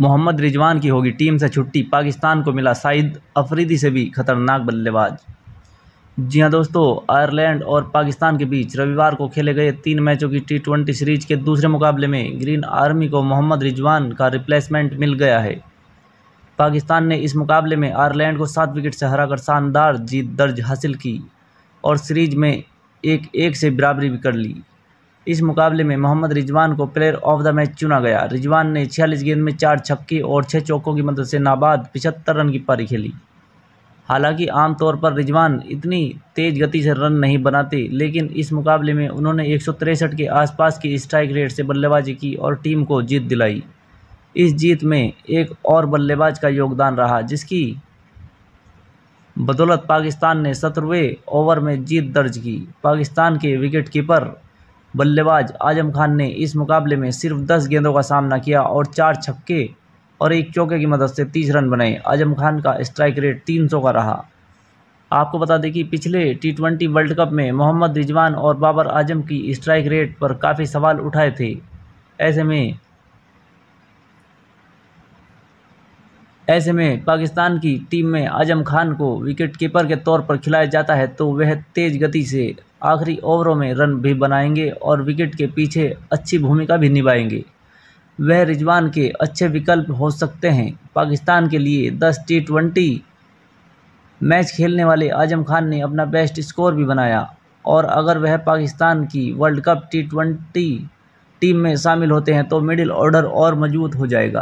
मोहम्मद रिजवान की होगी टीम से छुट्टी पाकिस्तान को मिला साइद अफरीदी से भी खतरनाक बल्लेबाज जी हाँ दोस्तों आयरलैंड और पाकिस्तान के बीच रविवार को खेले गए तीन मैचों की टी ट्वेंटी सीरीज के दूसरे मुकाबले में ग्रीन आर्मी को मोहम्मद रिजवान का रिप्लेसमेंट मिल गया है पाकिस्तान ने इस मुकाबले में आयरलैंड को सात विकेट से हराकर शानदार जीत दर्ज हासिल की और सीरीज में एक एक से बराबरी भी कर ली इस मुकाबले में मोहम्मद रिजवान को प्लेयर ऑफ द मैच चुना गया रिजवान ने छियालीस गेंद में चार छक्के और छः चौकों की मदद से नाबाद पिछहत्तर रन की पारी खेली हालांकि आमतौर पर रिजवान इतनी तेज़ गति से रन नहीं बनाते लेकिन इस मुकाबले में उन्होंने एक के आसपास की स्ट्राइक रेट से बल्लेबाजी की और टीम को जीत दिलाई इस जीत में एक और बल्लेबाज का योगदान रहा जिसकी बदौलत पाकिस्तान ने सत्रहवें ओवर में जीत दर्ज की पाकिस्तान के विकेट कीपर बल्लेबाज आजम खान ने इस मुकाबले में सिर्फ दस गेंदों का सामना किया और चार छक्के और एक चौके की मदद से तीस रन बनाए आजम खान का स्ट्राइक रेट तीन सौ का रहा आपको बता दें कि पिछले टी ट्वेंटी वर्ल्ड कप में मोहम्मद रिजवान और बाबर आजम की स्ट्राइक रेट पर काफ़ी सवाल उठाए थे ऐसे में ऐसे में पाकिस्तान की टीम में आजम खान को विकेट कीपर के तौर पर खिलाया जाता है तो वह तेज़ गति से आखिरी ओवरों में रन भी बनाएंगे और विकेट के पीछे अच्छी भूमिका भी निभाएंगे वह रिजवान के अच्छे विकल्प हो सकते हैं पाकिस्तान के लिए 10 टी ट्वेंटी मैच खेलने वाले आजम खान ने अपना बेस्ट स्कोर भी बनाया और अगर वह पाकिस्तान की world cup T twenty team में शामिल होते हैं तो मिडिल ऑर्डर और मजबूत हो जाएगा